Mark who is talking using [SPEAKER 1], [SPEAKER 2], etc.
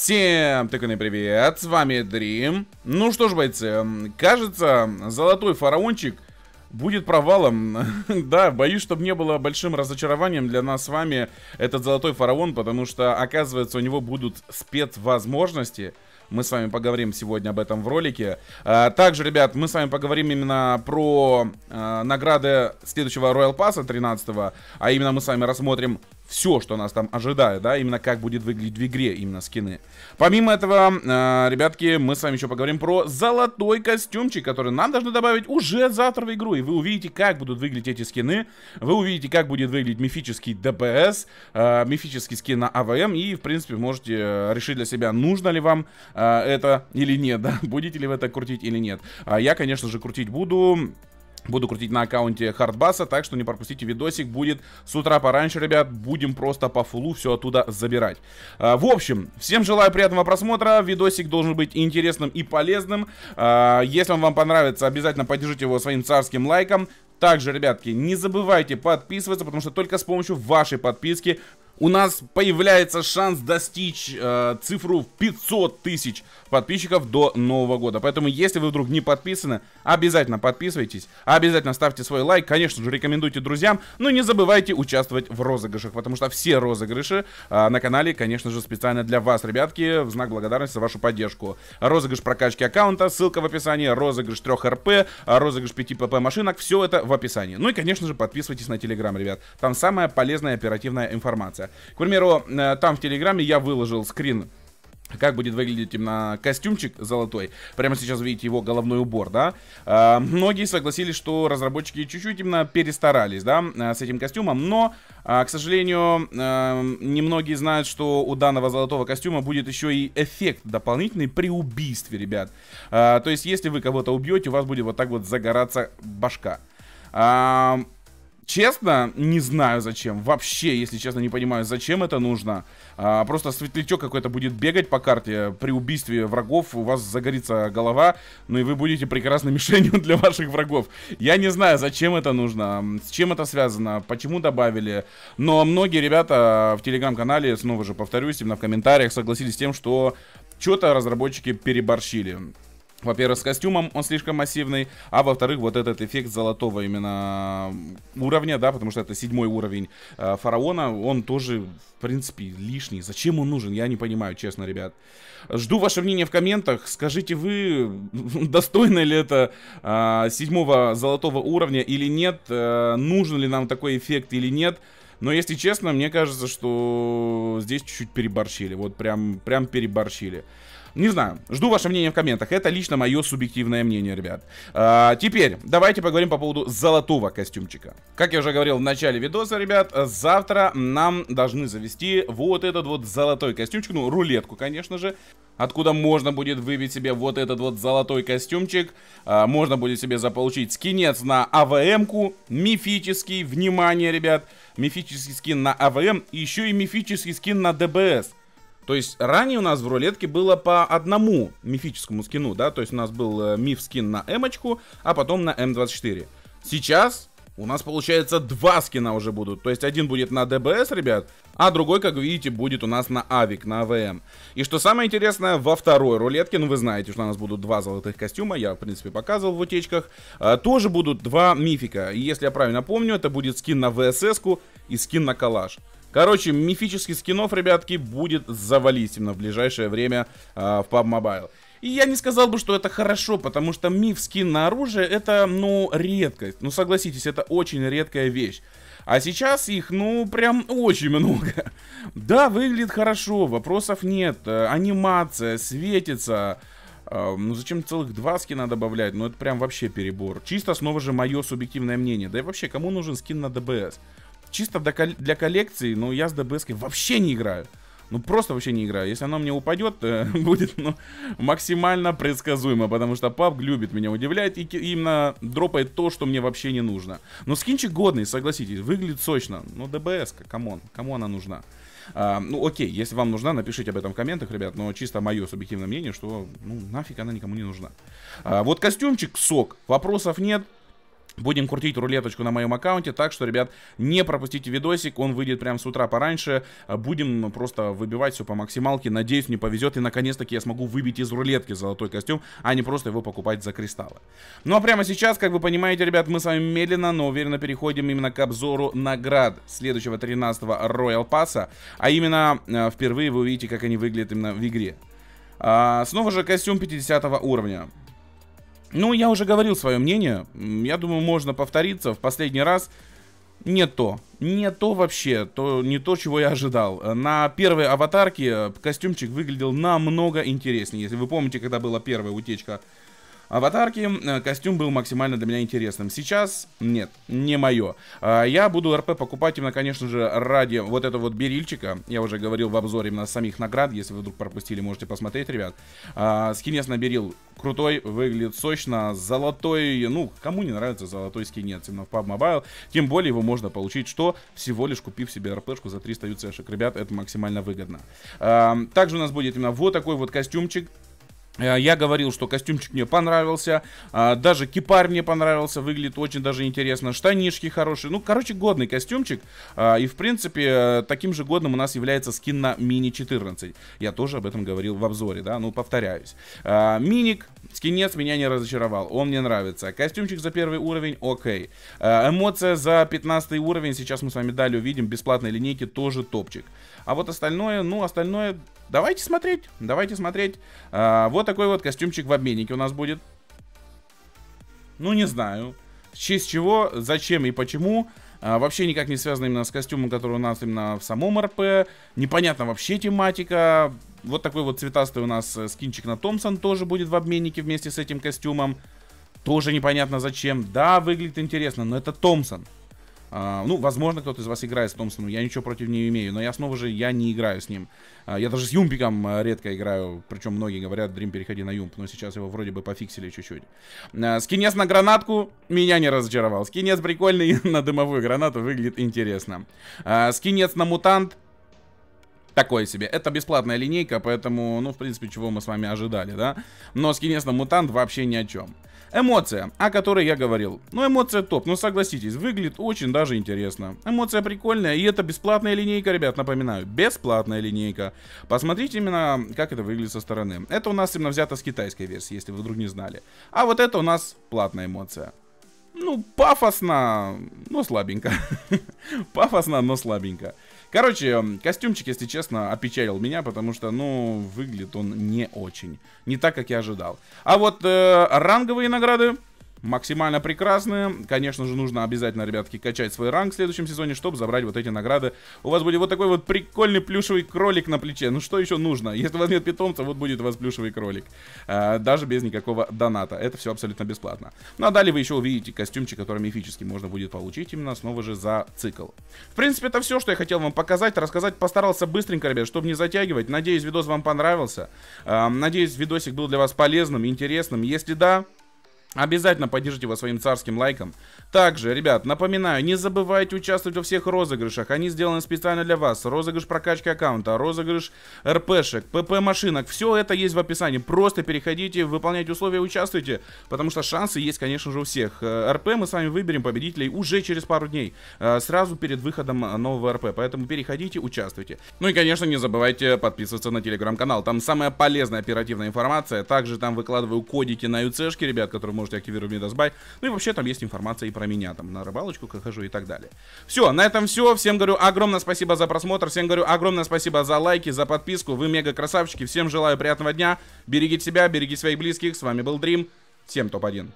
[SPEAKER 1] Всем тыканный привет, с вами Дрим. Ну что ж, бойцы, кажется, золотой фараончик будет провалом. да, боюсь, чтобы не было большим разочарованием для нас с вами этот золотой фараон, потому что, оказывается, у него будут спецвозможности. Мы с вами поговорим сегодня об этом в ролике. А, также, ребят, мы с вами поговорим именно про а, награды следующего Royal Pass 13 го а именно мы с вами рассмотрим все, что нас там ожидает, да, именно как будет выглядеть в игре именно скины. Помимо этого, э, ребятки, мы с вами еще поговорим про золотой костюмчик, который нам должны добавить уже завтра в игру, и вы увидите, как будут выглядеть эти скины, вы увидите, как будет выглядеть мифический ДПС, э, мифический скин на АВМ, и, в принципе, можете э, решить для себя, нужно ли вам э, это или нет, да, будете ли вы это крутить или нет. А я, конечно же, крутить буду... Буду крутить на аккаунте Хардбаса, так что не пропустите видосик, будет с утра пораньше, ребят, будем просто по фулу все оттуда забирать. А, в общем, всем желаю приятного просмотра, видосик должен быть интересным и полезным. А, если он вам понравится, обязательно поддержите его своим царским лайком. Также, ребятки, не забывайте подписываться, потому что только с помощью вашей подписки у нас появляется шанс достичь э, цифру 500 тысяч подписчиков до Нового года. Поэтому, если вы вдруг не подписаны, обязательно подписывайтесь, обязательно ставьте свой лайк, конечно же, рекомендуйте друзьям, но ну не забывайте участвовать в розыгрышах, потому что все розыгрыши э, на канале, конечно же, специально для вас, ребятки, в знак благодарности за вашу поддержку. Розыгрыш прокачки аккаунта, ссылка в описании, розыгрыш 3 РП, розыгрыш 5 ПП машинок, все это в описании. Ну и, конечно же, подписывайтесь на Телеграм, ребят, там самая полезная оперативная информация. К примеру, э, там в Телеграме я выложил скрин как будет выглядеть именно костюмчик золотой. Прямо сейчас видите его головной убор, да. Э, многие согласились, что разработчики чуть-чуть именно перестарались, да, э, с этим костюмом. Но, э, к сожалению, э, немногие знают, что у данного золотого костюма будет еще и эффект дополнительный при убийстве, ребят. Э, то есть, если вы кого-то убьете, у вас будет вот так вот загораться башка. Честно, не знаю зачем. Вообще, если честно, не понимаю, зачем это нужно. А, просто светлячок какой-то будет бегать по карте. При убийстве врагов у вас загорится голова, ну и вы будете прекрасной мишенью для ваших врагов. Я не знаю, зачем это нужно, с чем это связано, почему добавили. Но многие ребята в телеграм-канале, снова же повторюсь, именно в комментариях согласились с тем, что что-то разработчики переборщили. Во-первых, с костюмом он слишком массивный, а во-вторых, вот этот эффект золотого именно уровня, да, потому что это седьмой уровень э, фараона, он тоже, в принципе, лишний. Зачем он нужен, я не понимаю, честно, ребят. Жду ваше мнение в комментах, скажите вы, достойно ли это э, седьмого золотого уровня или нет, э, нужен ли нам такой эффект или нет. Но если честно, мне кажется, что здесь чуть-чуть переборщили, вот прям, прям переборщили. Не знаю. Жду ваше мнение в комментах. Это лично мое субъективное мнение, ребят. А, теперь, давайте поговорим по поводу золотого костюмчика. Как я уже говорил в начале видоса, ребят, завтра нам должны завести вот этот вот золотой костюмчик. Ну, рулетку, конечно же откуда можно будет выбить себе вот этот вот золотой костюмчик. А, можно будет себе заполучить скинец на АВМ-ку, мифический, внимание, ребят, мифический скин на АВМ, и еще и мифический скин на ДБС. То есть ранее у нас в рулетке было по одному мифическому скину, да, то есть у нас был э, миф скин на эмочку, а потом на М24. Сейчас у нас получается два скина уже будут. То есть один будет на ДБС, ребят, а другой, как видите, будет у нас на Авик, на АВМ. И что самое интересное, во второй рулетке, ну вы знаете, что у нас будут два золотых костюма, я, в принципе, показывал в утечках, э, тоже будут два мифика. И если я правильно помню, это будет скин на ВСС-ку и скин на Калаш. Короче, мифических скинов, ребятки, будет завалить именно в ближайшее время э, в PUBG Mobile. И я не сказал бы, что это хорошо, потому что миф скин на оружие это, ну, редкость. Ну, согласитесь, это очень редкая вещь. А сейчас их, ну, прям очень много. Да, выглядит хорошо, вопросов нет. Анимация, светится. А, ну зачем целых два скина добавлять? Ну это прям вообще перебор. Чисто снова же мое субъективное мнение. Да и вообще, кому нужен скин на ДБС? чисто для коллекции, ну я с ДБСкой вообще не играю. Ну просто вообще не играю. Если оно мне упадет, э, будет ну, максимально предсказуемо, потому что пап любит меня удивлять и именно дропает то, что мне вообще не нужно. Но скинчик годный, согласитесь, выглядит сочно. Ну ДБС, камон, кому она нужна? А, ну окей, если вам нужна, напишите об этом в комментах, ребят, но чисто мое субъективное мнение, что ну нафиг она никому не нужна. А, вот костюмчик, сок, вопросов нет, Будем крутить рулеточку на моем аккаунте, так что, ребят, не пропустите видосик, он выйдет прямо с утра пораньше. Будем просто выбивать все по максималке, надеюсь, мне повезет и наконец-таки я смогу выбить из рулетки золотой костюм, а не просто его покупать за кристаллы. Ну а прямо сейчас, как вы понимаете, ребят, мы с вами медленно, но уверенно переходим именно к обзору наград следующего 13-го Royal Pass, а именно э, впервые вы увидите, как они выглядят именно в игре. А, снова же костюм 50 уровня. Ну, я уже говорил свое мнение. Я думаю, можно повториться в последний раз. Не то. Не то вообще. То, не то, чего я ожидал. На первой аватарке костюмчик выглядел намного интереснее. Если вы помните, когда была первая утечка аватарки э, костюм был максимально для меня интересным. Сейчас нет, не мое. А, я буду РП покупать именно, конечно же, ради вот этого вот берильчика. Я уже говорил в обзоре именно самих наград. Если вы вдруг пропустили, можете посмотреть, ребят. А, скинец на берил крутой, выглядит сочно, золотой, ну, кому не нравится золотой скинец именно в PUBG Mobile, тем более его можно получить, что всего лишь купив себе РПшку за 300 юцешек, ребят, это максимально выгодно. А, также у нас будет именно вот такой вот костюмчик, Э, я говорил, что костюмчик мне понравился, а, даже кипарь мне понравился, выглядит очень даже интересно, штанишки хорошие, ну, короче, годный костюмчик, а, и, в принципе, э, таким же годным у нас является скин на Мини 14, я тоже об этом говорил в обзоре, да, ну, повторяюсь. А, Миник, скинец меня не разочаровал, он мне нравится, костюмчик за первый уровень, окей, эмоция за 15 уровень, сейчас мы с вами далее увидим, бесплатной линейки тоже топчик, а вот остальное, ну, остальное Давайте смотреть, давайте смотреть. А, вот такой вот костюмчик в обменнике у нас будет. Ну, не знаю. В честь чего, зачем и почему. А, вообще никак не связано именно с костюмом, который у нас именно в самом РП. Непонятна вообще тематика. Вот такой вот цветастый у нас э, скинчик на Томпсон тоже будет в обменнике вместе с этим костюмом. Тоже непонятно зачем. Да, выглядит интересно, но это Томпсон. А, ну, возможно, кто-то из вас играет с Томпсоном, я ничего против не имею, но я снова же, я не играю с ним. А, я даже с Юмпиком а, редко играю, причем многие говорят, Дрим, переходи на Юмп, но сейчас его вроде бы пофиксили чуть-чуть. скинец на гранатку меня не разочаровал. Скинец прикольный на дымовую гранату, выглядит интересно. Скинец на мутант такой себе. Это бесплатная линейка, поэтому, ну, в принципе, чего мы с вами ожидали, да? Но скинец на мутант вообще ни о чем. Эмоция, о которой я говорил. Ну, эмоция топ, ну согласитесь, выглядит очень даже интересно. Эмоция прикольная, и это бесплатная линейка, ребят, напоминаю. Бесплатная линейка. Посмотрите именно, как это выглядит со стороны. Это у нас именно взято с китайской версии, если вы вдруг не знали. А вот это у нас платная эмоция. Ну, пафосно, но слабенько. пафосно, но слабенько. Короче, эм, костюмчик, если честно, опечалил меня, потому что, ну, выглядит он не очень. Не так, как я ожидал. А вот э, ранговые награды максимально прекрасные. Конечно же, нужно обязательно, ребятки, качать свой ранг в следующем сезоне, чтобы забрать вот эти награды. У вас будет вот такой вот прикольный плюшевый кролик на плече. Ну что еще нужно? Если у вас нет питомца, вот будет у вас плюшевый кролик. А, даже без никакого доната. Это все абсолютно бесплатно. Ну а далее вы еще увидите костюмчик, который мифически можно будет получить именно снова же за цикл. В принципе, это все, что я хотел вам показать, рассказать. Постарался быстренько, ребят, чтобы не затягивать. Надеюсь, видос вам понравился. А, надеюсь, видосик был для вас полезным, интересным. Если да, Обязательно поддержите его своим царским лайком. Также, ребят, напоминаю, не забывайте участвовать во всех розыгрышах. Они сделаны специально для вас. Розыгрыш прокачки аккаунта, розыгрыш РПшек, ПП-машинок. Все это есть в описании. Просто переходите, выполняйте условия, участвуйте. Потому что шансы есть, конечно же, у всех. Э, РП мы с вами выберем победителей уже через пару дней. Э, сразу перед выходом э, нового РП. Поэтому переходите, участвуйте. Ну и, конечно, не забывайте подписываться на телеграм-канал. Там самая полезная оперативная информация. Также там выкладываю кодики на ЮЦшки, ребят, которые можно можете активировать Мидасбай. Ну и вообще там есть информация и про меня, там на рыбалочку как хожу и так далее. Все, на этом все. Всем говорю огромное спасибо за просмотр, всем говорю огромное спасибо за лайки, за подписку. Вы мега красавчики, всем желаю приятного дня. Берегите себя, берегите своих близких. С вами был Дрим, всем топ-1.